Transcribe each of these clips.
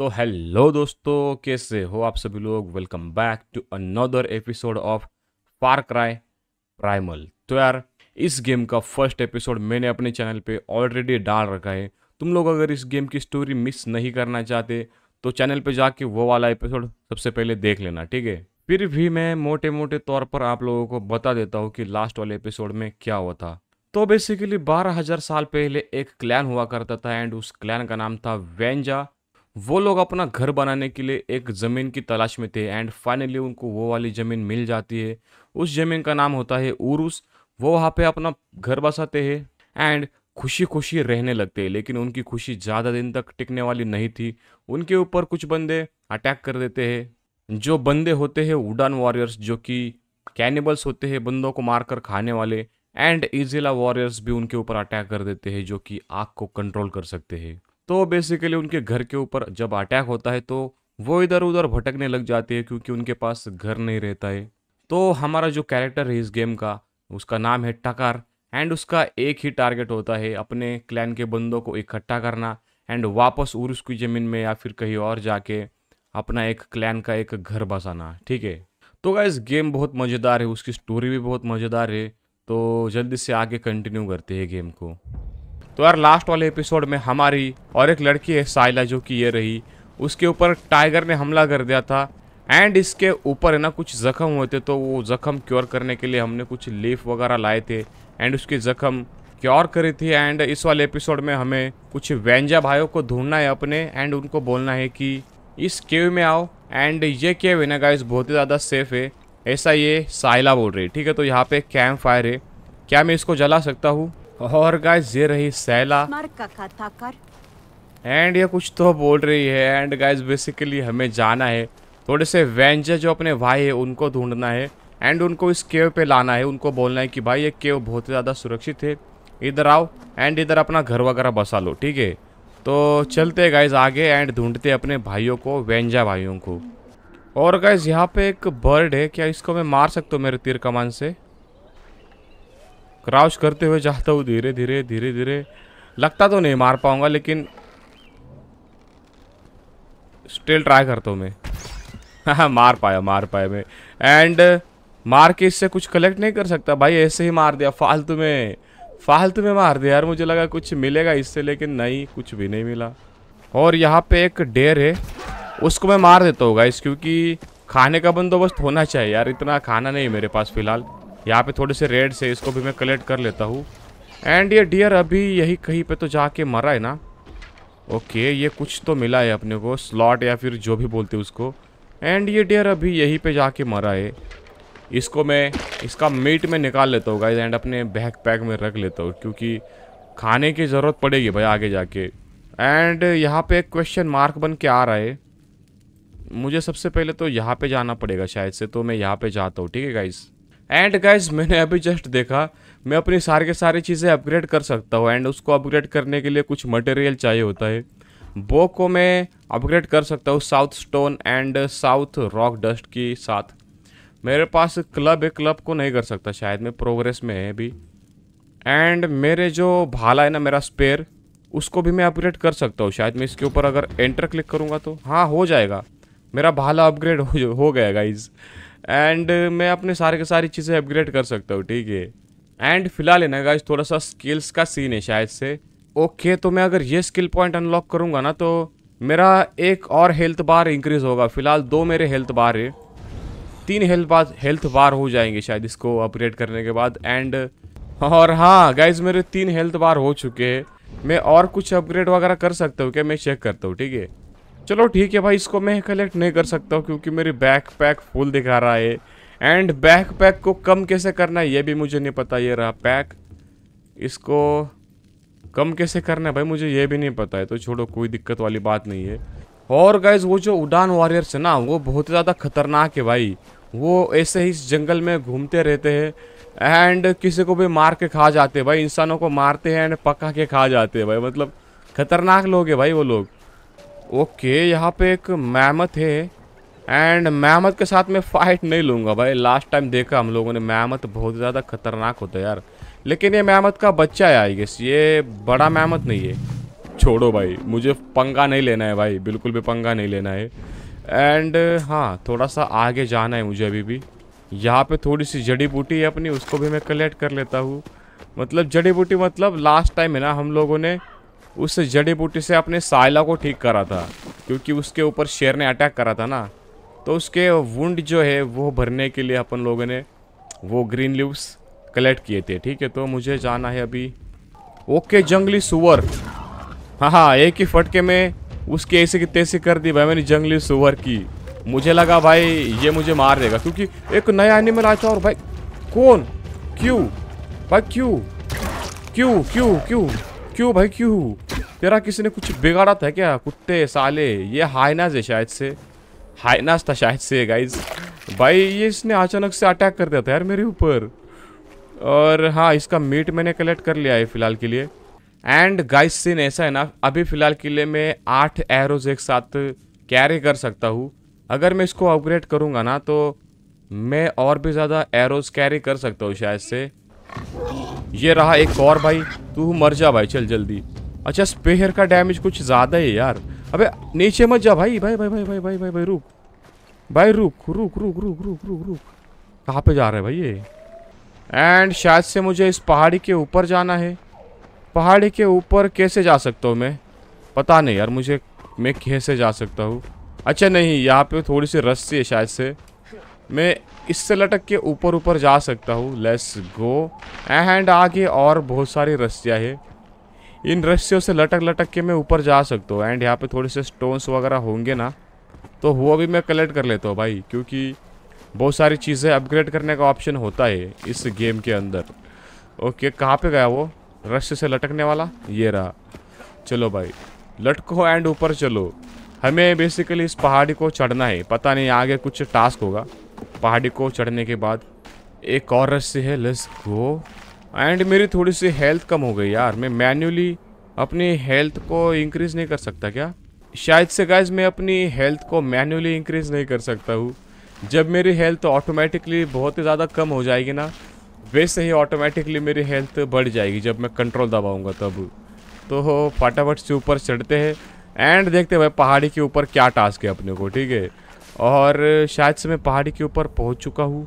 तो हेलो दोस्तों कैसे हो आप सभी लोग welcome back to another episode of Far Cry Primal तो यार इस गेम का फर्स्ट एपिसोड मैंने अपने चैनल पे ऑलरेडी डाल रखा है तुम लोग अगर इस गेम की स्टोरी मिस नहीं करना चाहते तो चैनल पे जाके वो वाला एपिसोड सबसे पहले देख लेना ठीक है फिर भी मैं मोटे मोटे तौर पर आप लोगों को बता देता हूँ कि लास्ट वाले एपिसोड में क्या हुआ था तो बेसिकली बारह हजार साल पहले एक क्लैन हुआ करता था एंड उस क्लैन का नाम था वेंजा वो लोग अपना घर बनाने के लिए एक ज़मीन की तलाश में थे एंड फाइनली उनको वो वाली ज़मीन मिल जाती है उस ज़मीन का नाम होता है उरुस वो वहाँ पे अपना घर बसाते हैं एंड खुशी खुशी रहने लगते हैं लेकिन उनकी खुशी ज़्यादा दिन तक टिकने वाली नहीं थी उनके ऊपर कुछ बंदे अटैक कर देते हैं जो बंदे होते हैं उडान वॉरियर्स जो कि कैनिबल्स होते हैं बंदों को मारकर खाने वाले एंड इजिला वॉरियर्स भी उनके ऊपर अटैक कर देते हैं जो कि आग को कंट्रोल कर सकते हैं तो बेसिकली उनके घर के ऊपर जब अटैक होता है तो वो इधर उधर भटकने लग जाते हैं क्योंकि उनके पास घर नहीं रहता है तो हमारा जो कैरेक्टर है इस गेम का उसका नाम है टकार एंड उसका एक ही टारगेट होता है अपने क्लैन के बंदों को इकट्ठा करना एंड वापस उर्स की ज़मीन में या फिर कहीं और जाके अपना एक क्लैन का एक घर बसाना ठीक है तो गाइज गेम बहुत मज़ेदार है उसकी स्टोरी भी बहुत मज़ेदार है तो जल्दी से आगे कंटिन्यू करते हैं गेम को तो यार लास्ट वाले एपिसोड में हमारी और एक लड़की है साइला जो कि ये रही उसके ऊपर टाइगर ने हमला कर दिया था एंड इसके ऊपर है ना कुछ जख्म हुए थे तो वो जख्म क्योर करने के लिए हमने कुछ लीफ वगैरह लाए थे एंड उसके जख्म क्योर करी थी एंड इस वाले एपिसोड में हमें कुछ वेंजा भाइयों को ढूंढना है अपने एंड उनको बोलना है कि इस केव में आओ एंड ये केव है ना गाइस बहुत ही ज़्यादा सेफ है ऐसा ये साइला बोल रही है ठीक है तो यहाँ पे कैंप फायर है क्या मैं इसको जला सकता हूँ और गाइस ये रही सैला एंड ये कुछ तो बोल रही है एंड गाइस बेसिकली हमें जाना है थोड़े से वेंजर जो अपने भाई है उनको ढूंढना है एंड उनको इस केव पे लाना है उनको बोलना है कि भाई ये केव बहुत ज़्यादा सुरक्षित है इधर आओ एंड इधर अपना घर वगैरह बसा लो ठीक है तो चलते गाइज आगे एंड ढूंढते अपने भाइयों को वेंजा भाइयों को और गाइज यहाँ पे एक बर्ड है क्या इसको मैं मार सकता हूँ मेरे तीर कमान से क्राउच करते हुए चाहता हूँ धीरे धीरे धीरे धीरे लगता तो नहीं मार पाऊंगा लेकिन स्टिल ट्राई करता हूँ मैं हाँ मार पाया मार पाया मैं एंड मार के इससे कुछ कलेक्ट नहीं कर सकता भाई ऐसे ही मार दिया फालतू में फालतू में मार दिया यार मुझे लगा कुछ मिलेगा इससे लेकिन नहीं कुछ भी नहीं मिला और यहाँ पे एक डेर है उसको मैं मार देता हूँ गाइस क्योंकि खाने का बंदोबस्त होना चाहिए यार इतना खाना नहीं मेरे पास फ़िलहाल यहाँ पे थोड़े से रेड से इसको भी मैं कलेक्ट कर लेता हूँ एंड ये डियर अभी यही कहीं पे तो जाके मरा है ना ओके ये कुछ तो मिला है अपने को स्लॉट या फिर जो भी बोलते उसको एंड ये डियर अभी यहीं पे जाके मरा है इसको मैं इसका मीट में निकाल लेता हूँ गाइज एंड अपने बैग पैक में रख लेता हूँ क्योंकि खाने की ज़रूरत पड़ेगी भाई आगे जाके एंड यहाँ पे एक क्वेश्चन मार्क बन के आ रहा है मुझे सबसे पहले तो यहाँ पे जाना पड़ेगा शायद से तो मैं यहाँ पे जाता हूँ ठीक है गाइज़ एंड गाइज मैंने अभी जस्ट देखा मैं अपनी सारे के सारी चीज़ें अपग्रेड कर सकता हूँ एंड उसको अपग्रेड करने के लिए कुछ मटेरियल चाहिए होता है बो को मैं अपग्रेड कर सकता हूँ south stone and south rock dust के साथ मेरे पास क्लब है क्लब को नहीं कर सकता शायद मैं प्रोग्रेस में है अभी एंड मेरे जो भाला है ना मेरा स्पेयर उसको भी मैं अपग्रेड कर सकता हूँ शायद मैं इसके ऊपर अगर एंटर क्लिक करूँगा तो हाँ हो जाएगा मेरा भाला अपग्रेड हो, हो गया गाइज़ एंड uh, मैं अपने सारे के सारी चीज़ें अपग्रेड कर सकता हूँ ठीक है एंड फिलहाल है ना गाइज थोड़ा सा स्किल्स का सीन है शायद से ओके okay, तो मैं अगर ये स्किल पॉइंट अनलॉक करूँगा ना तो मेरा एक और हेल्थ बार इंक्रीज़ होगा फिलहाल दो मेरे हेल्थ बार है तीन हेल्थ बार हेल्थ बार हो जाएंगे शायद इसको अपग्रेड करने के बाद एंड और हाँ गाइज मेरे तीन हेल्थ बार हो चुके हैं मैं और कुछ अपग्रेड वगैरह कर सकता हूँ क्या मैं चेक करता हूँ ठीक है चलो ठीक है भाई इसको मैं कलेक्ट नहीं कर सकता हूँ क्योंकि मेरी बैक पैक फुल दिखा रहा है एंड बैक पैक को कम कैसे करना है ये भी मुझे नहीं पता ये रहा पैक इसको कम कैसे करना है भाई मुझे ये भी नहीं पता है तो छोड़ो कोई दिक्कत वाली बात नहीं है और गाइज वो जो उड़ान वॉरियर्स है ना वो बहुत ज़्यादा खतरनाक है भाई वो ऐसे ही इस जंगल में घूमते रहते हैं एंड किसी को भी मार के खा जाते हैं भाई इंसानों को मारते हैं एंड पका के खा जाते हैं भाई मतलब खतरनाक लोग है भाई वो लोग ओके यहाँ पे एक मैमत है एंड मैमत के साथ मैं फाइट नहीं लूँगा भाई लास्ट टाइम देखा हम लोगों ने मैमत बहुत ज़्यादा खतरनाक होता है यार लेकिन ये मैमत का बच्चा है आई गेस ये बड़ा मैमत नहीं है छोड़ो भाई मुझे पंगा नहीं लेना है भाई बिल्कुल भी पंगा नहीं लेना है एंड हाँ थोड़ा सा आगे जाना है मुझे अभी भी यहाँ पे थोड़ी सी जड़ी बूटी है अपनी उसको भी मैं कलेक्ट कर लेता हूँ मतलब जड़ी बूटी मतलब लास्ट टाइम है ना हम लोगों ने उस जड़ी बूटी से अपने साइला को ठीक करा था क्योंकि उसके ऊपर शेर ने अटैक करा था ना तो उसके वुंड जो है वो भरने के लिए अपन लोगों ने वो ग्रीन लिवस कलेक्ट किए थे ठीक है तो मुझे जाना है अभी ओके जंगली सुअर हाँ हाँ एक ही फटके में उसकी ऐसे की तैसे कर दी भाई मैंने जंगली सुअर की मुझे लगा भाई ये मुझे मार देगा क्योंकि एक नया एनिमल था और भाई कौन क्यों भाई क्यों क्यों क्यों क्यों क्यों भाई क्यों तेरा किसी ने कुछ बिगाड़ा था क्या कुत्ते साले ये हाइनाज है शायद से हाइनाज था शायद से गाइज भाई ये इसने अचानक से अटैक कर दिया था यार मेरे ऊपर और हाँ इसका मीट मैंने कलेक्ट कर लिया है फ़िलहाल के लिए एंड गाइस सीन ऐसा है ना अभी फ़िलहाल के लिए मैं आठ एरोज एक साथ कैरी कर सकता हूँ अगर मैं इसको अपग्रेड करूँगा ना तो मैं और भी ज़्यादा एरोज कैरी कर सकता हूँ शायद से ये रहा एक और भाई तू मर जा भाई चल जल्दी अच्छा स्पेयर का डैमेज कुछ ज़्यादा है यार अबे नीचे मत जा भाई भाई भाई भाई भाई भाई भाई भाई रुक भाई रुक रुक रुक रुक रुक रुक रुक कहाँ पे जा रहे है भाई ये एंड शायद से मुझे इस पहाड़ी के ऊपर जाना है पहाड़ी के ऊपर कैसे जा सकता हूँ मैं पता नहीं यार मुझे मैं कैसे जा सकता हूँ अच्छा नहीं यहाँ पे थोड़ी सी रस्सी है शायद से मैं इससे लटक के ऊपर ऊपर जा सकता हूँ लेट्स गो एंड आगे और बहुत सारी रस्सियाँ है इन रस्सियों से लटक लटक के मैं ऊपर जा सकता हूँ एंड यहाँ पे थोड़े से स्टोन्स वगैरह होंगे ना तो वो भी मैं कलेक्ट कर लेता हूँ भाई क्योंकि बहुत सारी चीज़ें अपग्रेड करने का ऑप्शन होता है इस गेम के अंदर ओके कहाँ पे गया वो रस्से से लटकने वाला ये रहा चलो भाई लटको एंड ऊपर चलो हमें बेसिकली इस पहाड़ी को चढ़ना है पता नहीं आगे कुछ टास्क होगा पहाड़ी को चढ़ने के बाद एक और से है लस गो एंड मेरी थोड़ी सी हेल्थ कम हो गई यार मैं मैन्युअली अपनी हेल्थ को इंक्रीज नहीं कर सकता क्या शायद से गाइज मैं अपनी हेल्थ को मैन्युअली इंक्रीज नहीं कर सकता हूँ जब मेरी हेल्थ ऑटोमेटिकली बहुत ही ज़्यादा कम हो जाएगी ना वैसे ही ऑटोमेटिकली मेरी हेल्थ बढ़ जाएगी जब मैं कंट्रोल दबाऊँगा तब तो फटाफट से ऊपर चढ़ते हैं एंड देखते हैं भाई पहाड़ी के ऊपर क्या टास्क है अपने को ठीक है और शायद से मैं पहाड़ी के ऊपर पहुंच चुका हूँ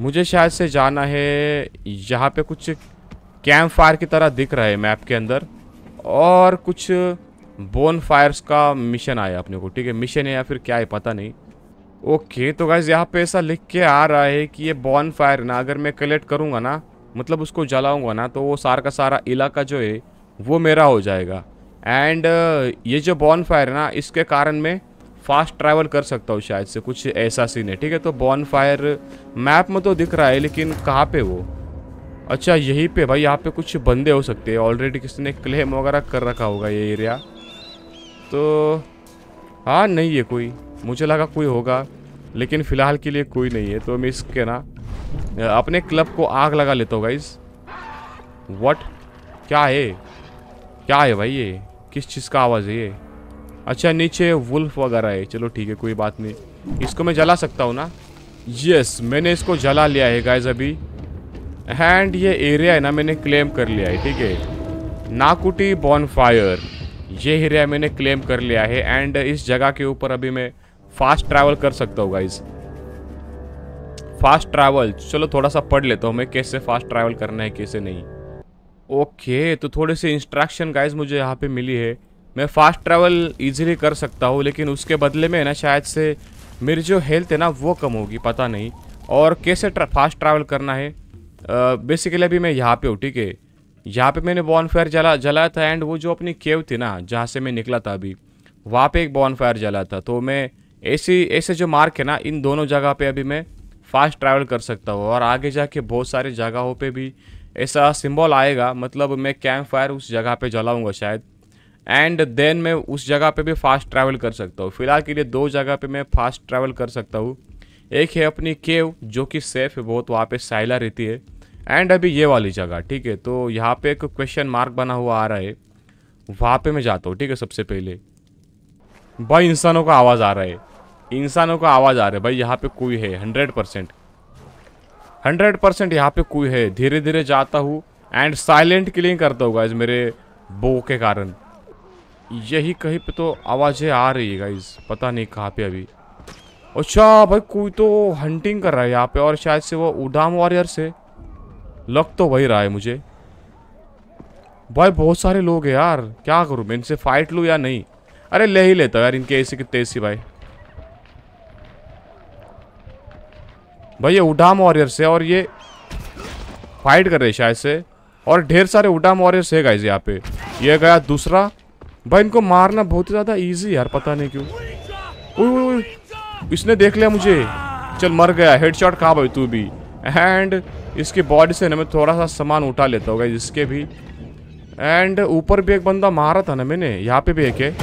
मुझे शायद से जाना है यहाँ पे कुछ कैंप फायर की तरह दिख रहा है मैप के अंदर और कुछ बोन फायर्स का मिशन आया अपने को ठीक है मिशन है या फिर क्या है पता नहीं ओके तो गाइज यहाँ पे ऐसा लिख के आ रहा है कि ये बॉन फायर ना अगर मैं कलेक्ट करूँगा ना मतलब उसको जलाऊँगा ना तो वो सारा का सारा इलाका जो है वो मेरा हो जाएगा एंड ये जो बॉन फायर है ना इसके कारण मैं फास्ट ट्रैवल कर सकता हूँ शायद से कुछ ऐसा सीन है ठीक है तो बॉन फायर मैप में तो दिख रहा है लेकिन कहाँ पे वो अच्छा यहीं पे भाई यहाँ पे कुछ बंदे हो सकते हैं ऑलरेडी किसी ने क्लेम वगैरह कर रखा होगा ये एरिया तो हाँ नहीं है कोई मुझे लगा कोई होगा लेकिन फ़िलहाल के लिए कोई नहीं है तो मैं इसके ना अपने क्लब को आग लगा लेता हूँ गाइज वट क्या है क्या है भाई ये किस चीज़ का आवाज़ है ये अच्छा नीचे वुल्फ वगैरह है चलो ठीक है कोई बात नहीं इसको मैं जला सकता हूँ ना यस मैंने इसको जला लिया है गाइज अभी एंड ये एरिया है ना मैंने क्लेम कर लिया है ठीक है नाकुटी बॉन फायर ये एरिया मैंने क्लेम कर लिया है एंड इस जगह के ऊपर अभी मैं फास्ट ट्रैवल कर सकता हूँ गाइज फास्ट ट्रैवल चलो थोड़ा सा पढ़ लेता हूँ मैं कैसे फास्ट ट्रैवल करना है कैसे नहीं ओके okay, तो थोड़े से इंस्ट्रक्शन गाइज मुझे यहाँ पे मिली है मैं फ़ास्ट ट्रैवल इजीली कर सकता हूँ लेकिन उसके बदले में ना शायद से मेरी जो हेल्थ है ना वो कम होगी पता नहीं और कैसे ट्रा, फास्ट ट्रैवल करना है बेसिकली अभी मैं यहाँ पे हूँ ठीक है यहाँ पे मैंने बॉन फायर जला जलाया था एंड वो जो अपनी केव थी ना जहाँ से मैं निकला था अभी वहाँ पे एक बॉन फायर जलाया था तो मैं ऐसी ऐसे जो मार्क है ना इन दोनों जगह पे अभी मैं फास्ट ट्रैवल कर सकता हूँ और आगे जाके बहुत सारे जगहों पे भी ऐसा सिंबल आएगा मतलब मैं कैंप फायर उस जगह पे जलाऊंगा शायद एंड देन मैं उस जगह पे भी फास्ट ट्रैवल कर सकता हूँ फिलहाल के लिए दो जगह पे मैं फास्ट ट्रैवल कर सकता हूँ एक है अपनी केव जो कि सेफ है बहुत वहाँ पे साइला रहती है एंड अभी ये वाली जगह ठीक है तो यहाँ पे एक क्वेश्चन मार्क बना हुआ आ रहा है वहाँ पे मैं जाता हूँ ठीक है सबसे पहले भाई इंसानों का आवाज़ आ रहा है इंसानों का आवाज़ आ रहा है भाई यहाँ पे कोई है हंड्रेड परसेंट हंड्रेड परसेंट यहाँ पे कोई है धीरे धीरे जाता हूँ एंड साइलेंट क्लिंग करता हूँ गाइज मेरे बो के कारण यही कहीं पे तो आवाज़ें आ रही है गाइज पता नहीं कहाँ पे अभी अच्छा भाई कोई तो हंटिंग कर रहा है यहाँ पे और शायद से वो उडाम वॉरियर से लग तो वही रहा है मुझे भाई बहुत सारे लोग हैं यार क्या करूँ मैं इनसे फाइट लूँ या नहीं अरे ले ही लेता यार इनके ऐसे कितने ऐसी भाई भाई ये उडाम वॉरियर्स है और ये फाइट कर रहे शायद से और ढेर सारे उडाम वॉरियर्स है गाइज यहाँ पे ये गया दूसरा भाई इनको मारना बहुत ही ज़्यादा इजी यार पता नहीं क्यों उई उई उई। इसने देख लिया मुझे चल मर गया हेडशॉट कहा भाई तू भी एंड इसकी बॉडी से ना मैं थोड़ा सा सामान उठा लेता होगा इसके भी एंड ऊपर भी एक बंदा मारा था ना मैंने यहाँ पे भी एक है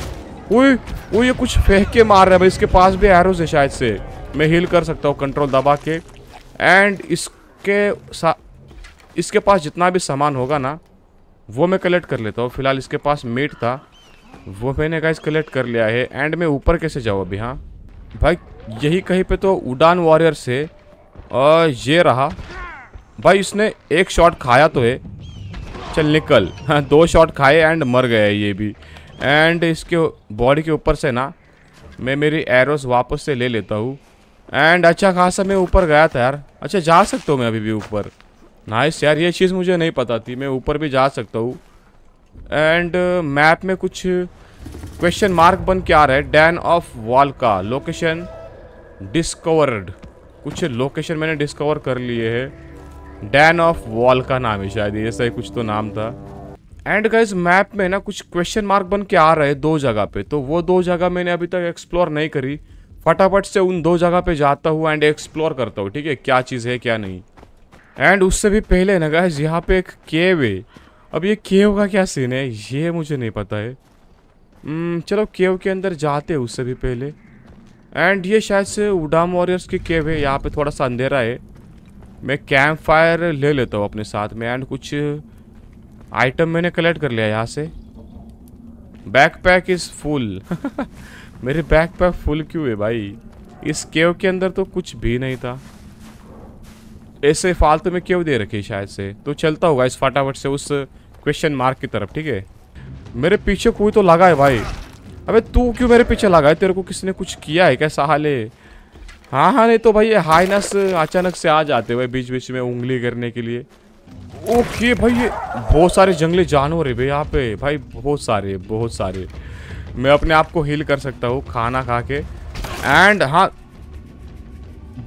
उई उई ये कुछ फेंक के मार रहा है भाई इसके पास भी एरोज है शायद से मैं हील कर सकता हूँ कंट्रोल दबा के एंड इसके सा इसके पास जितना भी सामान होगा ना वो मैं कलेक्ट कर लेता हूँ फिलहाल इसके पास मीट था वो मैंने गाइस कलेक्ट कर लिया है एंड में ऊपर कैसे जाओ अभी हाँ भाई यही कहीं पे तो उड़ान वॉरियर से और ये रहा भाई इसने एक शॉट खाया तो है चल निकल हाँ दो शॉट खाए एंड मर गया ये भी एंड इसके बॉडी के ऊपर से ना मैं मेरी एरोस वापस से ले लेता हूँ एंड अच्छा खासा मैं ऊपर गया था यार अच्छा जा सकता हूँ मैं अभी भी ऊपर नाइस यार ये चीज़ मुझे नहीं पता थी मैं ऊपर भी जा सकता हूँ एंड मैप uh, में कुछ क्वेश्चन मार्क बन के आ रहा है डैन ऑफ वॉल का लोकेशन डिस्कवर्ड कुछ लोकेशन मैंने डिस्कवर कर लिए है डैन ऑफ वॉल का नाम है शायद ऐसा ही कुछ तो नाम था एंड गाइज मैप में ना कुछ क्वेश्चन मार्क बन के आ रहे दो जगह पे तो वो दो जगह मैंने अभी तक एक्सप्लोर नहीं करी फटाफट से उन दो जगह पे जाता हूँ एंड एक्सप्लोर करता हूँ ठीक है क्या चीज़ है क्या नहीं एंड उससे भी पहले ना गाइज यहाँ पे एक केव है अब ये केव का क्या सीन है ये मुझे नहीं पता है हम्म, चलो केव के अंदर जाते हैं उससे भी पहले एंड ये शायद से उडाम वॉरियर्स की केव है यहाँ पे थोड़ा सा अंधेरा है मैं कैंप फायर ले लेता हूँ अपने साथ में एंड कुछ आइटम uh, मैंने कलेक्ट कर लिया यहाँ से बैक पैक इज़ फुल मेरे बैक पैक फुल क्यों है भाई इस केव के अंदर तो कुछ भी नहीं था ऐसे फालतू में केव दे रखी शायद से तो चलता होगा इस फटाफट से उस क्वेश्चन मार्क की तरफ ठीक है मेरे पीछे कोई तो लगा है भाई अबे तू क्यों मेरे पीछे लगा है तेरे को किसने कुछ किया है कैसा हाल है हाँ हाँ नहीं तो भाई ये हाइनस अचानक से आ जाते भाई बीच बीच में उंगली करने के लिए ओके भाई ये बहुत सारे जंगली जानवर है भाई यहाँ पे भाई बहुत सारे बहुत सारे मैं अपने आप को हील कर सकता हूँ खाना खा के एंड हाँ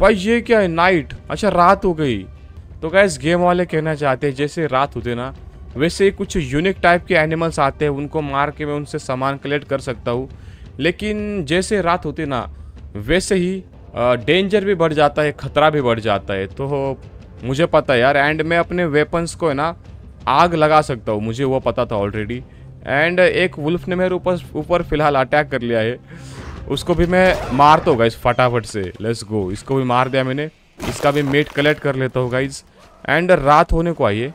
भाई ये क्या है नाइट अच्छा रात हो गई तो गैस गेम वाले कहना चाहते हैं जैसे रात होते ना वैसे ही कुछ यूनिक टाइप के एनिमल्स आते हैं उनको मार के मैं उनसे सामान कलेक्ट कर सकता हूँ लेकिन जैसे रात होती ना वैसे ही डेंजर भी बढ़ जाता है ख़तरा भी बढ़ जाता है तो मुझे पता है यार एंड मैं अपने वेपन्स को है ना आग लगा सकता हूँ मुझे वो पता था ऑलरेडी एंड एक वुल्फ ने मेरे ऊपर ऊपर फिलहाल अटैक कर लिया है उसको भी मैं मार तो गाइज फटाफट से लेट्स गो इसको भी मार दिया मैंने इसका भी मेट कलेक्ट कर लेता हूँ गाइज एंड रात होने को आइए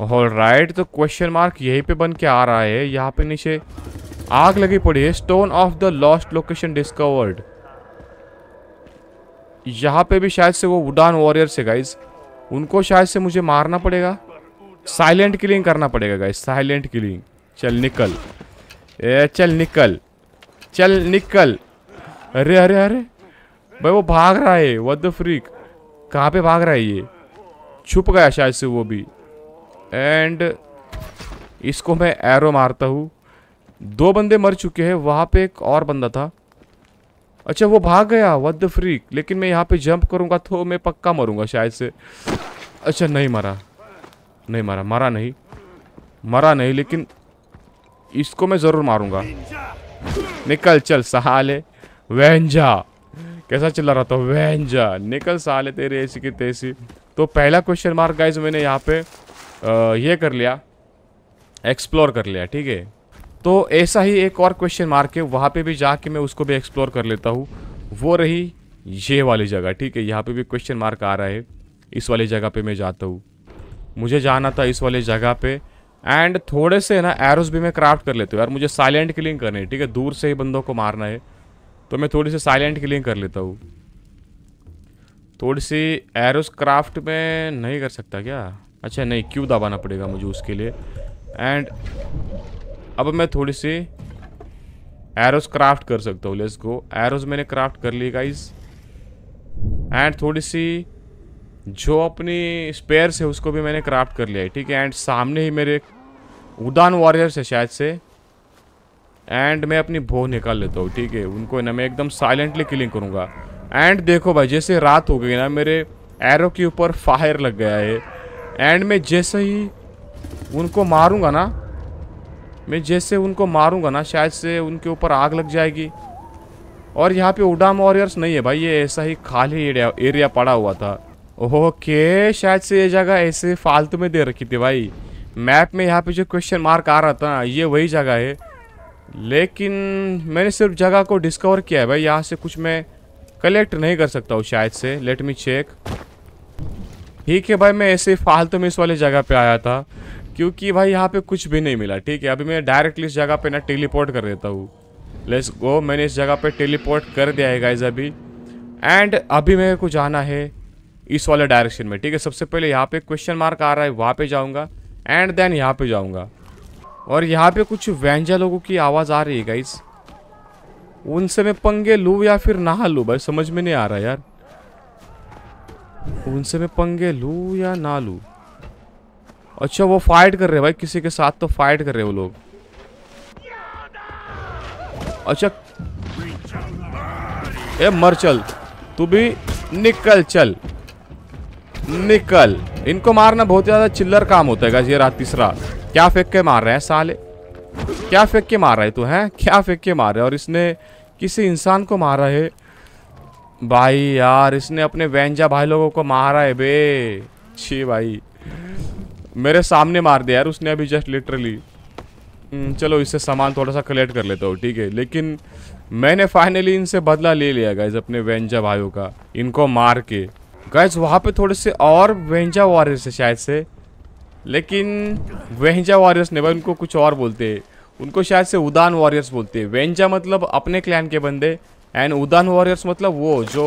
और राइट तो क्वेश्चन मार्क यहीं पे बन के आ रहा है यहाँ पे नीचे आग लगी पड़ी है stone of the lost location discovered यहाँ पे भी शायद से वो उडान वॉरियर से गाइज उनको शायद से मुझे मारना पड़ेगा साइलेंट किलिंग करना पड़ेगा गाइज साइलेंट किलिंग चल निकल ए चल निकल चल निकल अरे अरे अरे भाई वो भाग रहा है वद फ्रीक कहाँ पे भाग रहा है ये छुप गया शायद से वो भी एंड इसको मैं एरो मारता हूँ दो बंदे मर चुके हैं वहाँ पे एक और बंदा था अच्छा वो भाग गया वद फ्रीक लेकिन मैं यहाँ पे जंप करूँगा तो मैं पक्का मरूँगा शायद से अच्छा नहीं मरा नहीं मारा मरा नहीं मरा नहीं लेकिन इसको मैं ज़रूर मारूँगा निकल चल सहाले वेंजा कैसा चिल्ला रहा था वेंजा निकल सहाले तेरे ऐसी की तेसी तो पहला क्वेश्चन मार्क गाइज मैंने यहाँ पे ये कर लिया एक्सप्लोर कर लिया ठीक है तो ऐसा ही एक और क्वेश्चन मार के वहाँ पे भी जाके मैं उसको भी एक्सप्लोर कर लेता हूँ वो रही ये वाली जगह ठीक है यहाँ पे भी क्वेश्चन मार्क आ रहा है इस वाली जगह पे मैं जाता हूँ मुझे जाना था इस वाली जगह पे एंड थोड़े से ना एरोस भी मैं क्राफ्ट कर लेता हूँ यार मुझे साइलेंट किलिंग करनी है ठीक है दूर से ही बंदों को मारना है तो मैं थोड़ी सी साइलेंट किलिंग कर लेता हूँ थोड़ी सी एरोस क्राफ्ट में नहीं कर सकता क्या अच्छा नहीं क्यों दबाना पड़ेगा मुझे उसके लिए एंड अब मैं थोड़ी सी एरोज क्राफ्ट कर सकता हूँ लेट्स गो एरोज मैंने क्राफ्ट कर ली गाइस एंड थोड़ी सी जो अपनी स्पेयर्स है उसको भी मैंने क्राफ्ट कर लिया है ठीक है एंड सामने ही मेरे उदान वॉरियर्स है शायद से एंड मैं अपनी भो निकाल लेता हूँ ठीक है उनको ना मैं एकदम साइलेंटली किलिंग करूँगा एंड देखो भाई जैसे रात हो गई ना मेरे एरो के ऊपर फायर लग गया है एंड में जैसे ही उनको मारूंगा ना मैं जैसे उनको मारूंगा ना शायद से उनके ऊपर आग लग जाएगी और यहाँ पे उडाम वॉरियर्स नहीं है भाई ये ऐसा ही खाली एरिया एरिया पड़ा हुआ था ओके शायद से ये जगह ऐसे फालतू में दे रखी थी भाई मैप में यहाँ पे जो क्वेश्चन मार्क आ रहा था ना ये वही जगह है लेकिन मैंने सिर्फ जगह को डिस्कवर किया है भाई यहाँ से कुछ मैं कलेक्ट नहीं कर सकता हूँ शायद से लेट मी चेक ठीक है भाई मैं ऐसे फालतू में इस वाली जगह पे आया था क्योंकि भाई यहाँ पे कुछ भी नहीं मिला ठीक है अभी मैं डायरेक्टली इस जगह पे ना टेलीपोर्ट कर देता हूँ लेट्स गो मैंने इस जगह पे टेलीपोर्ट कर दिया है गाइज अभी एंड अभी मेरे को जाना है इस वाले डायरेक्शन में ठीक है सबसे पहले यहाँ पे क्वेश्चन मार्क आ रहा है वहाँ पे जाऊँगा एंड देन यहाँ पे जाऊँगा और यहाँ पे कुछ व्यंजा लोगों की आवाज़ आ रही है गाइज उनसे मैं पंगे लूँ या फिर नहा लूँ भाई समझ में नहीं आ रहा यार उनसे मैं पंगे लूँ या ना लूँ अच्छा वो फाइट कर रहे हैं भाई किसी के साथ तो फाइट कर रहे हैं वो लोग अच्छा ए मर चल तू भी निकल चल निकल इनको मारना बहुत ज़्यादा चिल्लर काम होता है ये रात तीसरा क्या फेंक के मार रहे हैं साले क्या फेंक के मार रहे तू हैं क्या फेंक के मार रहे और इसने किसी इंसान को मारा है भाई यार इसने अपने वेंजा भाई लोगों को मारा है बे छी भाई मेरे सामने मार दिया यार उसने अभी जस्ट हम्म, लिटरली चलो इससे सामान थोड़ा सा कलेक्ट कर लेता हूँ ठीक है लेकिन मैंने फाइनली इनसे बदला ले लिया गाइज अपने वेंजा भाइयों का इनको मार के गाइज वहाँ पे थोड़े से और वेंजा वॉरियर्स है शायद से लेकिन वेंजा वॉरियर्स ने भाई उनको कुछ और बोलते हैं उनको शायद से उदान वॉरियर्स बोलते हैं वेंजा मतलब अपने क्लैन के बंदे एंड उदान वॉरियर्स मतलब वो जो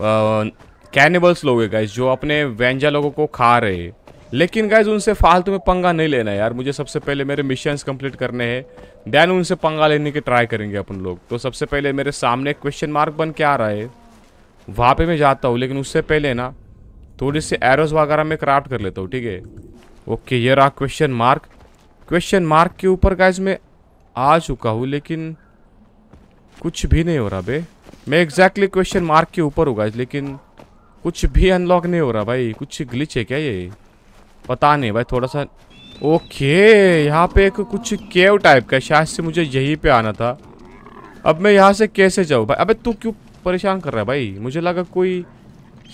कैनिबल्स लोग है गाइज जो अपने व्यंजा लोगों को खा रहे हैं लेकिन गाइज उनसे फालतू में पंगा नहीं लेना है यार मुझे सबसे पहले मेरे मिशंस कंप्लीट करने हैं देन उनसे पंगा लेने की ट्राई करेंगे अपन लोग तो सबसे पहले मेरे सामने क्वेश्चन मार्क बन के आ रहा है वहाँ पे मैं जाता हूँ लेकिन उससे पहले ना थोड़ी सी एरोज वगैरह मैं क्राफ्ट कर लेता हूँ ठीक है ओके ये रहा क्वेश्चन मार्क क्वेश्चन मार्क के ऊपर गाइज मैं आ चुका हूँ लेकिन कुछ भी नहीं हो रहा बे मैं एग्जैक्टली क्वेश्चन मार्क के ऊपर होगा लेकिन कुछ भी अनलॉक नहीं हो रहा भाई कुछ ग्लिच है क्या ये पता नहीं भाई थोड़ा सा ओके यहाँ पे एक कुछ केव टाइप का शायद से मुझे यहीं पे आना था अब मैं यहाँ से कैसे जाऊँ भाई अबे तू क्यों परेशान कर रहा है भाई मुझे लगा कोई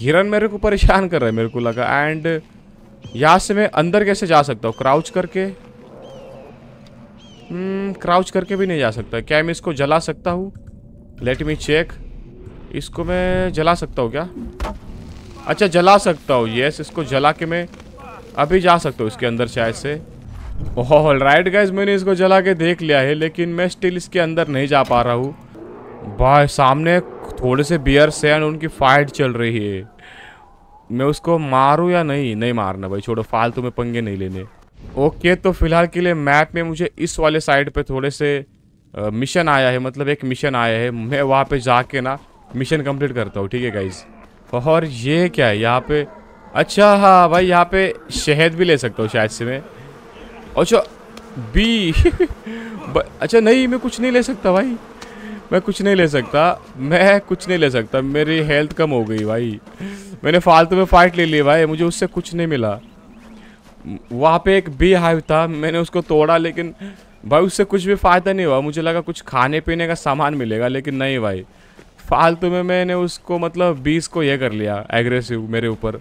हिरन मेरे को परेशान कर रहा है मेरे को लगा एंड यहाँ से मैं अंदर कैसे जा सकता हूँ क्राउच करके क्राउच हम्म, करके भी नहीं जा सकता क्या मैं इसको जला सकता हूँ लेट मी चेक इसको मैं जला सकता हूँ क्या अच्छा जला सकता हूँ यस इसको जला के मैं अभी जा सकता हूँ इसके अंदर शायद से ऑल राइट गाइज मैंने इसको जला के देख लिया है लेकिन मैं स्टिल इसके अंदर नहीं जा पा रहा हूँ भाई सामने थोड़े से बियर्स हैं उनकी फाइट चल रही है मैं उसको मारूँ या नहीं नहीं मारना भाई छोड़ो फालतू में पंगे नहीं लेने ओके तो फिलहाल के लिए मैप में मुझे इस वाले साइड पे थोड़े से मिशन आया है मतलब एक मिशन आया है मैं वहाँ पे जाके ना मिशन कंप्लीट करता हूँ ठीक है गाइज और ये क्या है यहाँ पे अच्छा हाँ भाई यहाँ पे शहद भी ले सकता हूँ शायद से मैं अच्छा बी अच्छा नहीं मैं कुछ नहीं ले सकता भाई मैं कुछ नहीं ले सकता मैं कुछ नहीं ले सकता मेरी हेल्थ कम हो गई भाई मैंने फालतू में फ़ाइट ले ली भाई मुझे उससे कुछ नहीं मिला वहाँ पे एक बी हाइव था मैंने उसको तोड़ा लेकिन भाई उससे कुछ भी फ़ायदा नहीं हुआ मुझे लगा कुछ खाने पीने का सामान मिलेगा लेकिन नहीं भाई फालतू में मैंने उसको मतलब बीस को ये कर लिया एग्रेसिव मेरे ऊपर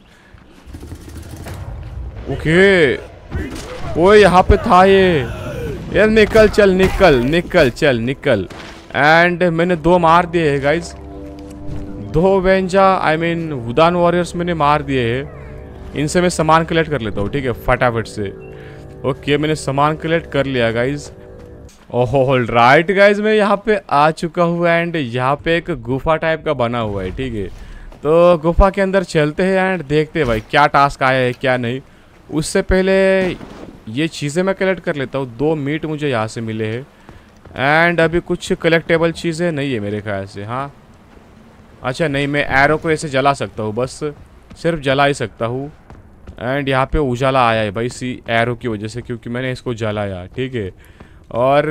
ओके वो यहाँ पे था ये यार निकल चल निकल निकल चल निकल एंड मैंने दो मार दिए है गाइज दो वेंजा आई मीन mean, हुदान वॉरियर्स मैंने मार दिए है इनसे मैं सामान कलेक्ट कर लेता हूँ ठीक है फटाफट से ओके मैंने सामान कलेक्ट कर लिया गाइज ओहो राइट गाइज मैं यहाँ पे आ चुका हुआ एंड यहाँ पे एक गुफा टाइप का बना हुआ है ठीक है तो गुफा के अंदर चलते हैं एंड देखते हैं भाई क्या टास्क आया है क्या नहीं उससे पहले ये चीज़ें मैं कलेक्ट कर लेता हूँ दो मीट मुझे यहाँ से मिले हैं एंड अभी कुछ कलेक्टेबल चीज़ें नहीं है मेरे ख्याल से हाँ अच्छा नहीं मैं एरो को ऐसे जला सकता हूँ बस सिर्फ जला ही सकता हूँ एंड यहाँ पे उजाला आया है भाई इसी एरो की वजह से क्योंकि मैंने इसको जलाया ठीक है और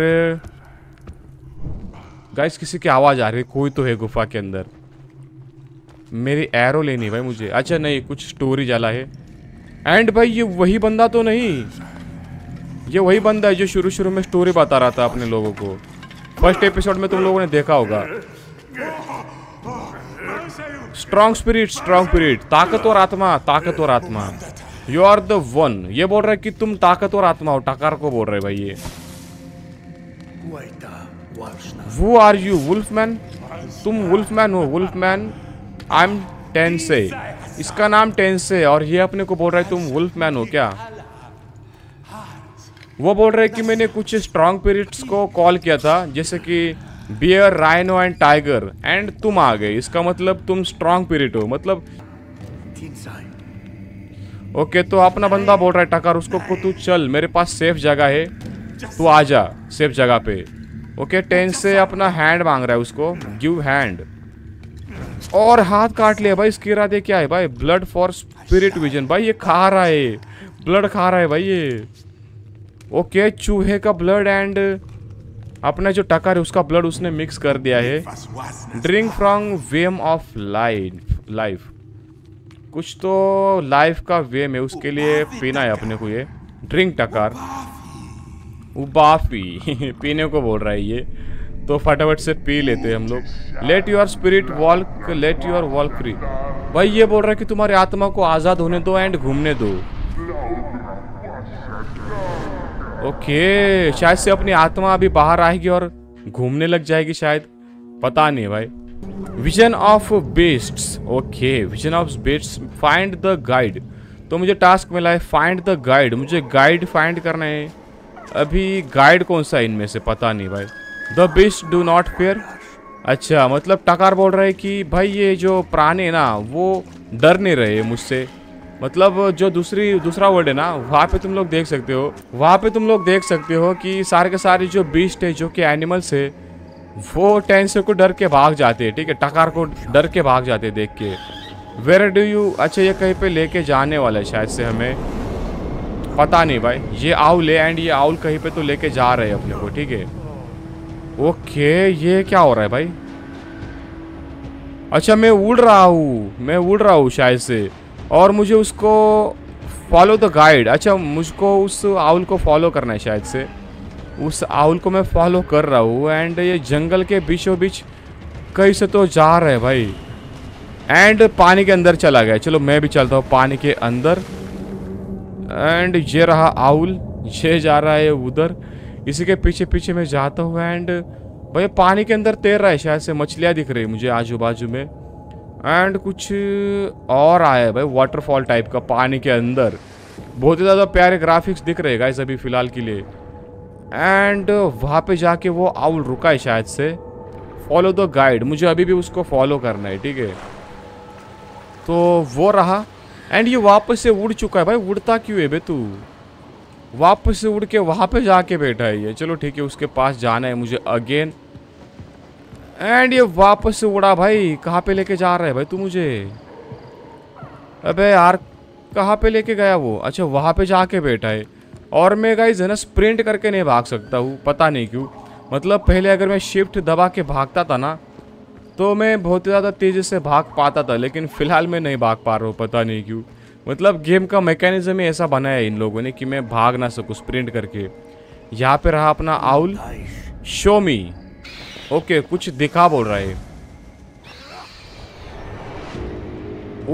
गाइस किसी की आवाज़ आ रही है कोई तो है गुफा के अंदर मेरी एरो लेनी भाई मुझे अच्छा नहीं कुछ स्टोरी जला है एंड भाई ये वही बंदा तो नहीं ये वही बंदा है जो शुरू शुरू में स्टोरी बता रहा था अपने लोगों को फर्स्ट एपिसोड में तुम लोगों ने देखा होगा स्ट्रॉन्ग स्पिरिट स्ट्रॉन्ग स्पिरिट ताकतवर आत्मा ताकतवर आत्मा यू आर द वन ये बोल रहा है कि तुम ताकतवर आत्मा हो टकार को बोल रहे भाई ये वो आर यू वुल्फ मैन तुम वुल्फ मैन हो wolf man I am ten इसका नाम टेन और ये अपने को बोल रहा है तुम वुल्फ मैन हो क्या वो बोल रहे कि मैंने कुछ स्ट्रॉन्ग पीरियड्स को कॉल किया था जैसे कि bear rhino and tiger and तुम आ गए इसका मतलब तुम स्ट्रांग पीरियड हो मतलब ओके तो अपना बंदा बोल रहा है टकर उसको को तू चल मेरे पास सेफ जगह है तू आ जा सेफ जगह पे ओके टेन से अपना हैंड मांग रहा है उसको गिव हैंड और हाथ काट लिया भाई इसके इरादे क्या है भाई ब्लड फॉर स्पिरिट विजन भाई ये खा रहा है ब्लड खा रहा है भाई ये ओके चूहे का ब्लड एंड अपना जो टकर है उसका ब्लड उसने मिक्स कर दिया है ड्रिंक फ्रॉम वेम ऑफ लाइफ लाइफ कुछ तो लाइफ का वेम है उसके लिए पीना है अपने को ये ड्रिंक टकार उबाफी पीने को बोल रहा है ये तो फटाफट से पी लेते हैं हम लोग let your spirit walk let your walk free भाई ये बोल रहा है कि तुम्हारी आत्मा को आज़ाद होने दो एंड घूमने दो ओके शायद से अपनी आत्मा अभी बाहर आएगी और घूमने लग जाएगी शायद पता नहीं भाई vision of beasts okay vision of beast find the guide तो मुझे टास्क मिला है फाइंड द गाइड मुझे गाइड फाइंड करना है अभी गाइड कौन सा इनमें से पता नहीं भाई the beast do not fear अच्छा मतलब टकार बोल रहे कि भाई ये जो प्राणी ना वो डर नहीं रहे मुझसे मतलब जो दूसरी दूसरा वर्ल्ड है ना वहाँ पे तुम लोग देख सकते हो वहाँ पे तुम लोग देख सकते हो कि सारे के सारे जो बीस्ट है जो कि एनिमल्स है वो टेंसर को डर के भाग जाते हैं ठीक है टकार को डर के भाग जाते हैं देख के वेर डू यू अच्छा ये कहीं पे लेके जाने वाला है शायद से हमें पता नहीं भाई ये आउल है एंड ये आउल कहीं पे तो लेके जा रहे हैं अपने को ठीक है ओके ये क्या हो रहा है भाई अच्छा मैं उड़ रहा हूँ मैं उड़ रहा हूँ शायद से और मुझे उसको फॉलो द गाइड अच्छा मुझको उस आउल को फॉलो करना है शायद से उस आउल को मैं फॉलो कर रहा हूँ एंड ये जंगल के बीचों बीच कहीं से तो जा रहे है भाई एंड पानी के अंदर चला गया चलो मैं भी चलता हूँ पानी के अंदर एंड ये रहा आउल ये जा रहा है उधर इसी के पीछे पीछे मैं जाता हूँ एंड भाई पानी के अंदर तैर रहा है शायद से मछलियाँ दिख रही मुझे आजू बाजू में एंड कुछ और आया है भाई वाटरफॉल टाइप का पानी के अंदर बहुत ही ज़्यादा प्यारे ग्राफिक्स दिख रहे गाइस अभी फ़िलहाल के लिए एंड वहाँ पे जाके वो आउल रुका है शायद से फॉलो द गाइड मुझे अभी भी उसको फॉलो करना है ठीक है तो वो रहा एंड ये वापस से उड़ चुका है भाई उड़ता क्यों है बे तू वापस से उड़ के वहाँ पे जाके बैठा है ये चलो ठीक है उसके पास जाना है मुझे अगेन एंड ये वापस से उड़ा भाई कहाँ पे लेके जा रहा है भाई तू मुझे अबे यार कहाँ पे लेके गया वो अच्छा वहाँ पे जाके बैठा है और मैं गई है ना स्प्रिंट करके नहीं भाग सकता हूँ पता नहीं क्यों मतलब पहले अगर मैं शिफ्ट दबा के भागता था ना तो मैं बहुत ज़्यादा तेज़ी से भाग पाता था लेकिन फ़िलहाल मैं नहीं भाग पा रहा हूँ पता नहीं क्यों मतलब गेम का मैकेनिज्म ही ऐसा बनाया है इन लोगों ने कि मैं भाग ना सकूँ स्प्रिंट करके यहाँ पे रहा अपना आउल शो मी ओके कुछ दिखा बोल रहा है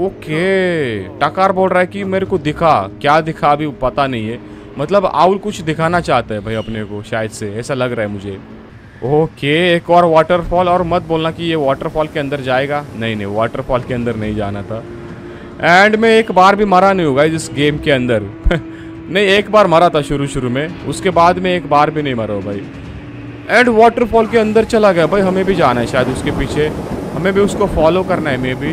ओके टकार बोल रहा है कि मेरे को दिखा क्या दिखा अभी पता नहीं है मतलब आउल कुछ दिखाना चाहता है भाई अपने को शायद से ऐसा लग रहा है मुझे ओके एक और वाटरफॉल और मत बोलना कि ये वाटरफॉल के अंदर जाएगा नहीं नहीं वाटरफॉल के अंदर नहीं जाना था एंड मैं एक बार भी मरा नहीं होगा इस गेम के अंदर नहीं एक बार मरा था शुरू शुरू में उसके बाद में एक बार भी नहीं मरा हो भाई एंड वाटरफॉल के अंदर चला गया भाई हमें भी जाना है शायद उसके पीछे हमें भी उसको फॉलो करना है मे बी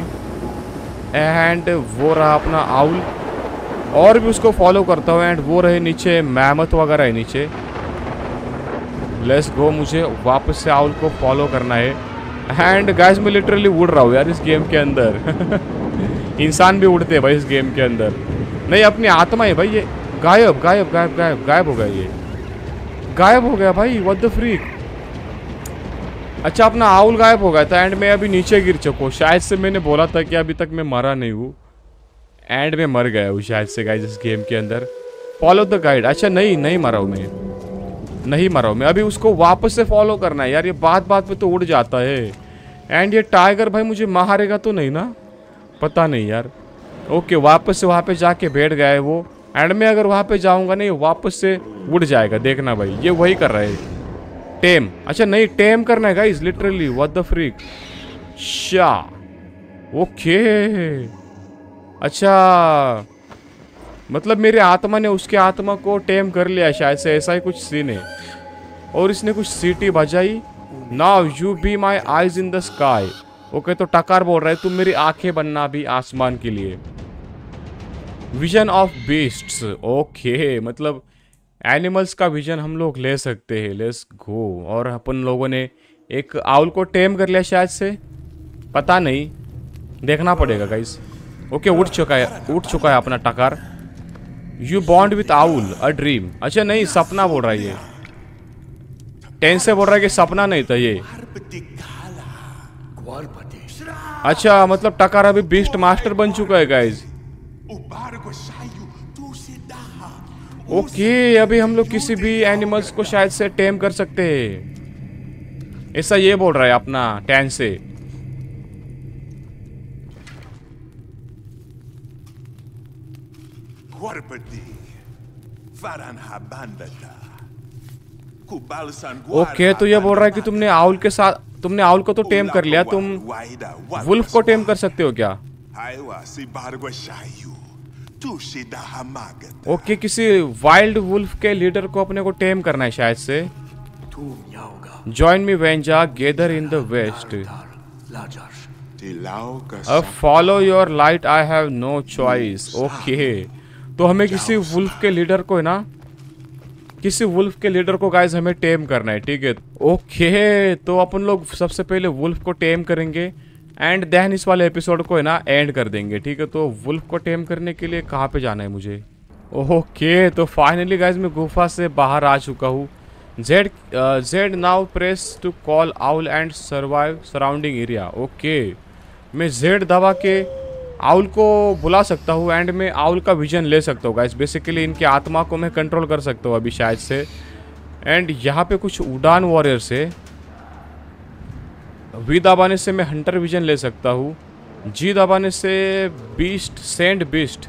एंड वो रहा अपना आउल और भी उसको फॉलो करता हूँ एंड वो रहे नीचे मैमत वगैरह है नीचे लेस गो मुझे वापस से आउल को फॉलो करना है एंड गैस मैं लिटरली उड़ रहा हूँ यार इस गेम के अंदर इंसान भी उड़ते हैं भाई इस गेम के अंदर नहीं अपनी आत्मा है भाई ये गायब गायब गायब गायब गायब हो गया ये गायब हो गया भाई वद फ्री अच्छा अपना आउल गायब हो गया था एंड मैं अभी नीचे गिर चुका हूँ शायद से मैंने बोला था कि अभी तक मैं मरा नहीं हूँ एंड में मर गया हूँ शायद से गाइज इस गेम के अंदर फॉलो द गाइड अच्छा नहीं नहीं मरा हूँ मैं नहीं मरा हूँ मैं अभी उसको वापस से फॉलो करना है यार ये बात बात पे तो उड़ जाता है एंड ये टाइगर भाई मुझे मारेगा तो नहीं ना पता नहीं यार ओके वापस से वहाँ पे जाके बैठ गया है वो एंड में अगर वहाँ पे जाऊँगा नहीं वापस से उड़ जाएगा देखना भाई ये वही कर रहा है टेम अच्छा नहीं टेम करना है गाइज लिटरली व द शाह ओके अच्छा मतलब मेरे आत्मा ने उसके आत्मा को टेम कर लिया शायद से ऐसा ही कुछ सीन है और इसने कुछ सीटी बजाई now you be my eyes in the sky okay तो टकार बोल रहा है तुम मेरी आंखें बनना भी आसमान के लिए विजन ऑफ बीस्ट्स ओके मतलब एनिमल्स का विजन हम लोग ले सकते हैं लेस गो और अपन लोगों ने एक आउल को टेम कर लिया शायद से पता नहीं देखना पड़ेगा गाइस ओके उठ चुका है उठ चुका है अपना Takkar you bond with owl a dream अच्छा नहीं सपना बोल रहा है ये टें से बोल रहा है कि सपना नहीं था ये अच्छा मतलब टकार अभी बीस्ट मास्टर बन चुका है गाइज ओके अभी हम लोग किसी भी एनिमल्स को शायद से टेम कर सकते हैं ऐसा ये बोल रहा है अपना टैन से ओके तो ये बोल रहा है कि तुमने आउल के साथ तुमने आउल को तो टेम कर लिया तुम वुल्फ को टेम कर सकते हो क्या ओके किसी वाइल्ड वुल्फ के लीडर को अपने को टेम करना है शायद से join me Wenja gather in the west follow your light I have no choice okay तो हमें किसी वुल्फ के लीडर को है ना किसी वुल्फ के लीडर को गाइज हमें टेम करना है ठीक है ओके तो अपन लोग सबसे पहले वुल्फ को टेम करेंगे एंड देन इस वाले एपिसोड को है ना एंड कर देंगे ठीक है तो वुल्फ को टेम करने के लिए कहाँ पे जाना है मुझे ओके तो फाइनली गाइज मैं गुफा से बाहर आ चुका हूँ Z Z now press to call owl and survive surrounding area okay मैं जेड दबा के आउल को बुला सकता हूँ एंड मैं आउल का विजन ले सकता हूँ गाइज बेसिकली इनकी आत्मा को मैं कंट्रोल कर सकता हूँ अभी शायद से एंड यहाँ पे कुछ उड़ान वॉरियर्स है वी दबाने से मैं हंटर विजन ले सकता हूँ जी दबाने से beast send beast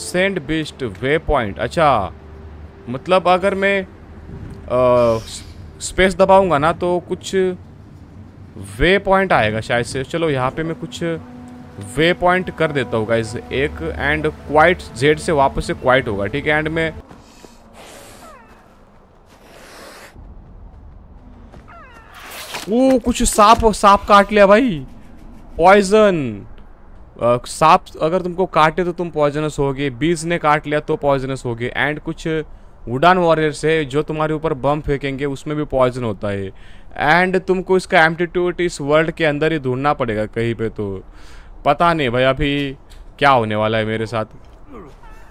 send beast waypoint अच्छा मतलब अगर मैं आ, स्पेस दबाऊंगा ना तो कुछ वे पॉइंट आएगा शायद से चलो यहाँ पे मैं कुछ वे पॉइंट कर देता हूँ गाइज एक एंड क्वाइट जेड से वापस से क्वाइट होगा ठीक है एंड मैं वो कुछ सांप सांप काट लिया भाई पॉइजन सांप अगर तुमको काटे तो तुम पॉइजनस होगे बीज ने काट लिया तो पॉइजनस होगे एंड कुछ उडान वॉरियर्स है जो तुम्हारे ऊपर बम फेंकेंगे उसमें भी पॉइजन होता है एंड तुमको इसका एम्टीट्यूड इस वर्ल्ड के अंदर ही ढूंढना पड़ेगा कहीं पे तो पता नहीं भाई अभी क्या होने वाला है मेरे साथ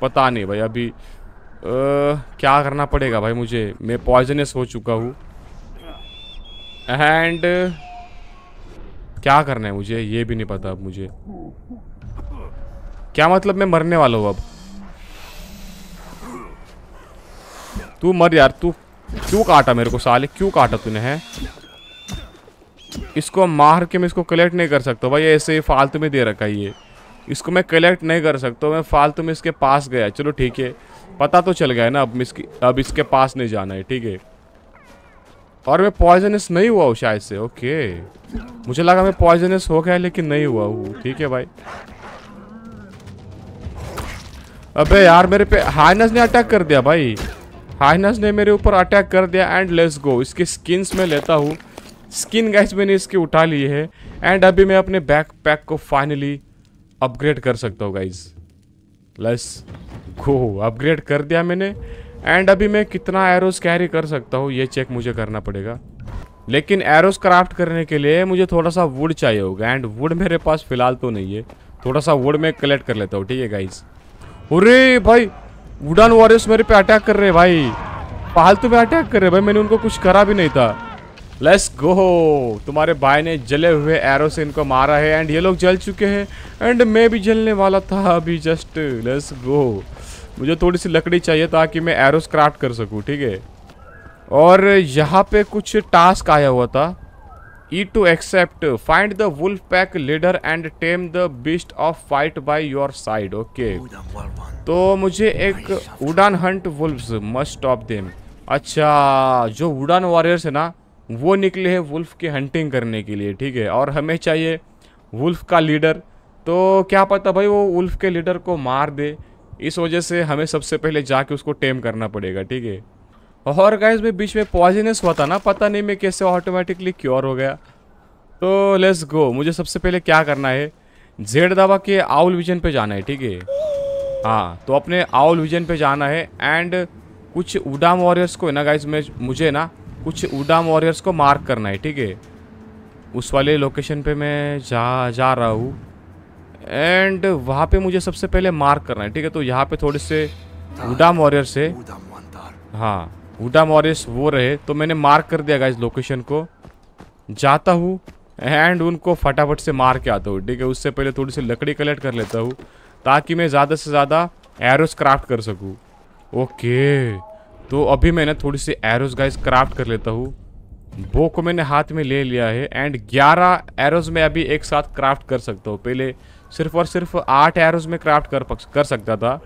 पता नहीं भाई अभी आ, क्या करना पड़ेगा भाई मुझे मैं पॉइजनस हो चुका हूँ एंड क्या करना है मुझे ये भी नहीं पता अब मुझे क्या मतलब मैं मरने वाला हूँ अब तू मर यार तू क्यों काटा मेरे को साले क्यों काटा तूने है इसको मार के मैं इसको कलेक्ट नहीं कर सकता भाई ऐसे फालतू में दे रखा है ये इसको मैं कलेक्ट नहीं कर सकता मैं फालतू में इसके पास गया चलो ठीक है पता तो चल गया है ना अब इसकी अब इसके पास नहीं जाना है ठीक है और मैं पॉइजनस नहीं हुआ हूँ शायद से ओके मुझे लगा मैं पॉइजनस हो गया लेकिन नहीं हुआ हूँ ठीक है भाई अबे यार मेरे पे हाइनस ने अटैक कर दिया भाई हाइनस ने मेरे ऊपर अटैक कर दिया एंड लेट्स गो इसके स्किन्स में लेता हूँ स्किन गैस मैंने इसकी उठा ली है एंड अभी मैं अपने बैक पैक को फाइनली अपग्रेड कर सकता हूँ गाइज लेट्स गो अपग्रेड कर दिया मैंने एंड अभी मैं कितना एरोज कैरी कर सकता हूँ ये चेक मुझे करना पड़ेगा लेकिन एरोज क्राफ्ट करने के लिए मुझे थोड़ा सा वुड चाहिए होगा एंड वुड मेरे पास फिलहाल तो नहीं है थोड़ा सा वुड मैं कलेक्ट कर लेता हूँ ठीक है गाइज अरे भाई वुडन वॉरियर्स मेरे पे अटैक कर रहे हैं भाई फालतू में अटैक कर रहे भाई मैंने उनको कुछ करा भी नहीं था लेस गो तुम्हारे भाई ने जले हुए एरो से इनको मारा है एंड ये लोग जल चुके हैं एंड मैं भी जलने वाला था अभी जस्ट लेस गो मुझे थोड़ी सी लकड़ी चाहिए ताकि मैं एरोस क्राफ्ट कर सकूँ ठीक है और यहाँ पे कुछ टास्क आया हुआ था E to accept find the wolf pack leader and tame the beast of fight by your side okay तो मुझे एक Udam hunt wolves must stop them अच्छा जो उड़ान वॉरियर्स है ना वो निकले हैं वुल्फ की हंटिंग करने के लिए ठीक है और हमें चाहिए वुल्फ का लीडर तो क्या पता भाई वो वुल्फ के लीडर को मार दे इस वजह से हमें सबसे पहले जाके उसको टेम करना पड़ेगा ठीक है और गाइज में बीच में पॉइजनस हुआ था ना पता नहीं मैं कैसे ऑटोमेटिकली क्योर हो गया तो लेट्स गो मुझे सबसे पहले क्या करना है जेड दावा के आउल विजन पे जाना है ठीक है हाँ तो अपने आउल विजन पे जाना है एंड कुछ उडाम वॉरियर्स को है ना गाइज में मुझे ना कुछ उडाम वॉरियर्स को मार्क करना है ठीक है उस वाले लोकेशन पे मैं जा जा रहा हूँ एंड वहाँ पे मुझे सबसे पहले मार्क करना है ठीक है तो यहाँ पे थोड़े से वुडा मॉरियर से हाँ वुडा मॉरियर्स वो रहे तो मैंने मार्क कर दिया इस लोकेशन को जाता हूँ एंड उनको फटाफट से मार के आता हूँ ठीक है उससे पहले थोड़ी सी लकड़ी कलेक्ट कर लेता हूँ ताकि मैं ज़्यादा से ज़्यादा एरोस क्राफ्ट कर सकूँ ओके तो अभी मैंने थोड़ी सी एरोस गाइस क्राफ्ट कर लेता हूँ बो को मैंने हाथ में ले लिया है एंड 11 एरोज में अभी एक साथ क्राफ्ट कर सकता हूँ पहले सिर्फ और सिर्फ आठ एरोज में क्राफ्ट कर कर सकता था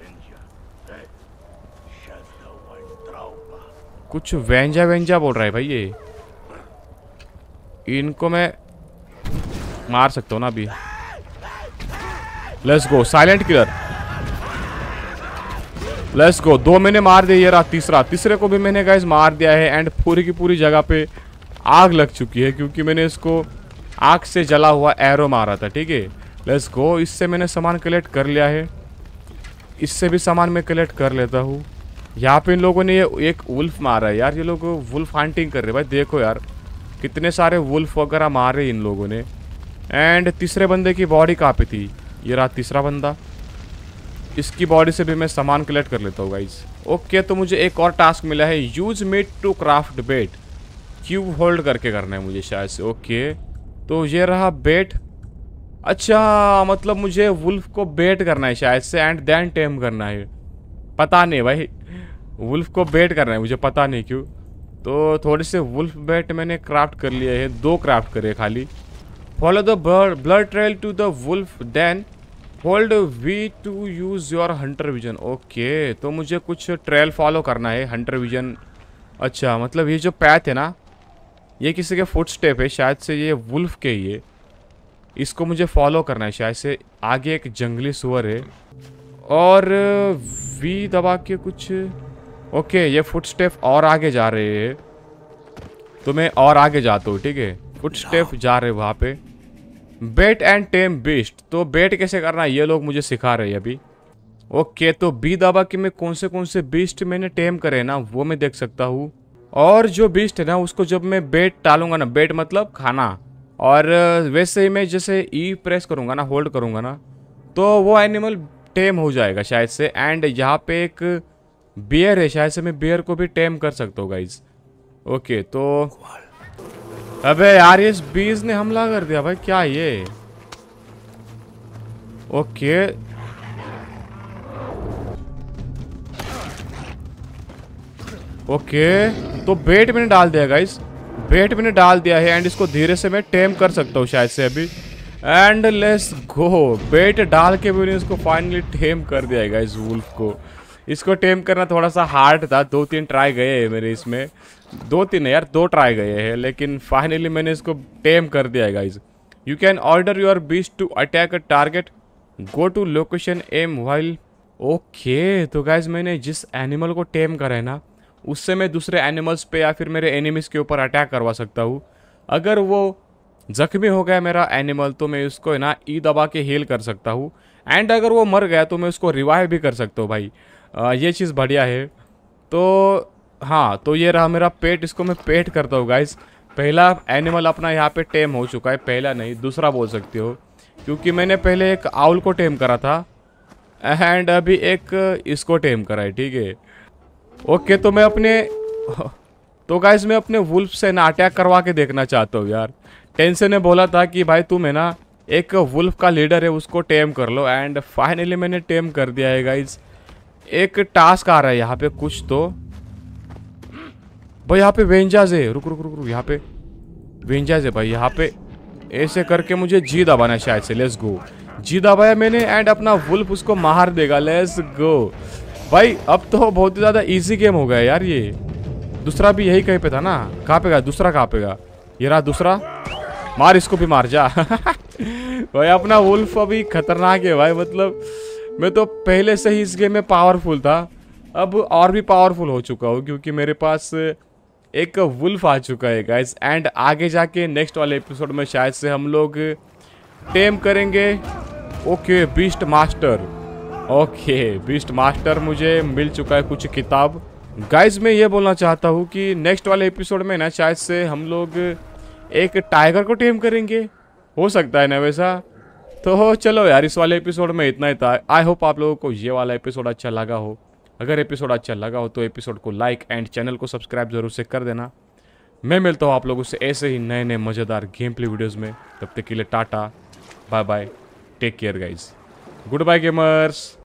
कुछ वेंजा वेंजा बोल रहा है भाई ये इनको मैं मार सकता हूँ ना अभी let's go silent killer let's go दो मैंने मार दिया ये रहा तीसरा तीसरे को भी मैंने गाइज मार दिया है एंड पूरी की पूरी जगह पे आग लग चुकी है क्योंकि मैंने इसको आग से जला हुआ एरो मारा था ठीक है लेट्स गो इससे मैंने सामान कलेक्ट कर लिया है इससे भी सामान मैं कलेक्ट कर लेता हूँ यहाँ पे इन लोगों ने ये एक वुल्फ मारा है यार ये लोग वुल्फ हंटिंग कर रहे हैं भाई देखो यार कितने सारे वुल्फ वगैरह मारे इन लोगों ने एंड तीसरे बंदे की बॉडी कहाँ पे थी ये रहा तीसरा बंदा इसकी बॉडी से भी मैं सामान कलेक्ट कर लेता हूँ गाइज ओके तो मुझे एक और टास्क मिला है use meat to craft bait cube hold करके करना है मुझे शायद से ओके तो ये रहा बेट अच्छा मतलब मुझे वुल्फ को बेट करना है शायद से एंड देन टेम करना है पता नहीं भाई वुल्फ को बेट करना है मुझे पता नहीं क्यों तो थोड़े से वुल्फ बेट मैंने क्राफ्ट कर लिए हैं दो क्राफ्ट करे खाली follow the blood trail to the wolf then hold V to use your hunter vision okay तो मुझे कुछ ट्रेल फॉलो करना है हंटर विजन अच्छा मतलब ये जो पैथ है ना ये किसी के फुट स्टेप है शायद से ये वुल्फ के ही है इसको मुझे फॉलो करना है शायद से आगे एक जंगली सुअर है और वी दबा के कुछ ओके ये फुटस्टेप और आगे जा रहे है तो मैं और आगे जाता हूँ ठीक है फुटस्टेप जा रहे वहाँ पे बेट एंड टेम बिस्ट तो बेट कैसे करना है ये लोग मुझे सिखा रहे हैं अभी ओके तो बी दबा के मैं कौन से कौन से बीस्ट मैंने टेम करे ना वो मैं देख सकता हूँ और जो बीस्ट है ना उसको जब मैं बेट डालूंगा ना बेट मतलब खाना और वैसे ही मैं जैसे ई प्रेस करूँगा ना होल्ड करूँगा ना तो वो एनिमल टेम हो जाएगा शायद से एंड यहाँ पे एक बियर है शायद से मैं बियर को भी टेम कर सकता हूँ गाइज ओके तो अबे यार इस बीज ने हमला कर दिया भाई क्या ये ओके ओके तो बेट मैंने डाल दिया गाइस बेट मैंने डाल दिया है एंड इसको धीरे से मैं टेम कर सकता हूँ शायद से अभी एंड लेस गो बेट डाल के मैंने इसको फाइनली टेम कर दिया है इस वुल्फ को इसको टेम करना थोड़ा सा हार्ड था दो तीन ट्राई गए हैं मेरे इसमें दो तीन यार दो ट्राई गए हैं लेकिन फाइनली मैंने इसको टेम कर दिया है guys you can order your beast to attack a target go to location M while okay तो गाइज मैंने जिस एनिमल को टेम करा है ना उससे मैं दूसरे एनिमल्स पे या फिर मेरे एनिमीज़ के ऊपर अटैक करवा सकता हूँ अगर वो जख्मी हो गया मेरा एनिमल तो मैं उसको ना ई e दबा के हील कर सकता हूँ एंड अगर वो मर गया तो मैं उसको रिवाइव भी कर सकता हूँ भाई आ, ये चीज़ बढ़िया है तो हाँ तो ये रहा मेरा पेट इसको मैं पेट करता हूँ गाइज पहला एनिमल अपना यहाँ पे टेम हो चुका है पहला नहीं दूसरा बोल सकते हो क्योंकि मैंने पहले एक आउल को टेम करा था एंड अभी एक इसको टेम करा है ठीक है ओके तो मैं अपने तो गाइज मैं अपने वुल्फ से ना अटैक करवा के देखना चाहता हूँ यार टेंसन ने बोला था कि भाई तुम है ना एक वुल्फ का लीडर है उसको टेम कर लो एंड फाइनली मैंने टेम कर दिया है गाइज एक टास्क आ रहा है यहाँ पे कुछ तो भाई यहाँ पे वेंजाज है रुक रुक रुक रुक यहाँ पे वेंजाज है भाई यहाँ पे ऐसे करके मुझे जी दबाना शायद से लेस गो जी दबाया मैंने एंड अपना वुल्फ उसको मार देगा लेस गो भाई अब तो बहुत ही ज़्यादा इजी गेम हो गया यार ये दूसरा भी यही कहीं पे था ना कहाँ पे गया दूसरा कहाँ पे गया ये रहा दूसरा मार इसको भी मार जा भाई अपना वुल्फ अभी खतरनाक है भाई मतलब मैं तो पहले से ही इस गेम में पावरफुल था अब और भी पावरफुल हो चुका हूँ क्योंकि मेरे पास एक वुल्फ आ चुका है गाइस एंड आगे जाके नेक्स्ट वाले एपिसोड में शायद से हम लोग टेम करेंगे okay beast master okay beast master मुझे मिल चुका है कुछ किताब गाइज मैं ये बोलना चाहता हूँ कि नेक्स्ट वाले एपिसोड में ना शायद से हम लोग एक टाइगर को टेम करेंगे हो सकता है ना वैसा तो चलो यार इस वाले एपिसोड में इतना ही था आई होप आप लोगों को ये वाला एपिसोड अच्छा लगा हो अगर एपिसोड अच्छा लगा हो तो एपिसोड को लाइक एंड चैनल को सब्सक्राइब जरूर से कर देना मैं मिलता हूँ आप लोगों से ऐसे ही नए नए मज़ेदार गेम प्ले वीडियोज़ में तब तक के लिए tata bye bye take care guys goodbye gamers